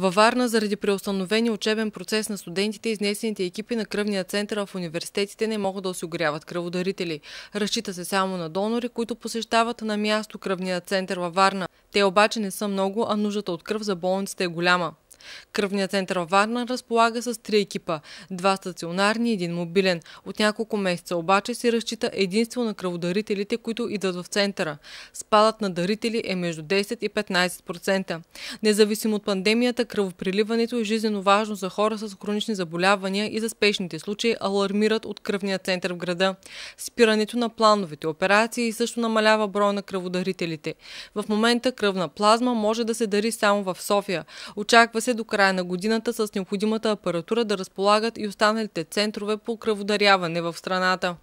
Във Варна, заради преустановения учебен процес на студентите, изнесените екипи на кръвния център в университетите не могат да осигуряват кръводарители. Разчита се само на донори, които посещават на място кръвния център във Варна. Те обаче не са много, а нуждата от кръв за болниците е голяма. Кръвният център Варна разполага с три екипа – два стационарни и един мобилен. От няколко месеца обаче се разчита единствено на кръводарителите, които идват в центъра. Спадът на дарители е между 10 и 15%. Независимо от пандемията, кръвоприливането е жизненно важно за хора с хронични заболявания и за спешните случаи алармират от кръвния център в града. Спирането на плановите операции също намалява броя на кръводарителите. В момента кръвна плазма може да се дари само в София. Очаква се до края на годината с необходимата апаратура да разполагат и останалите центрове по кръводаряване в страната.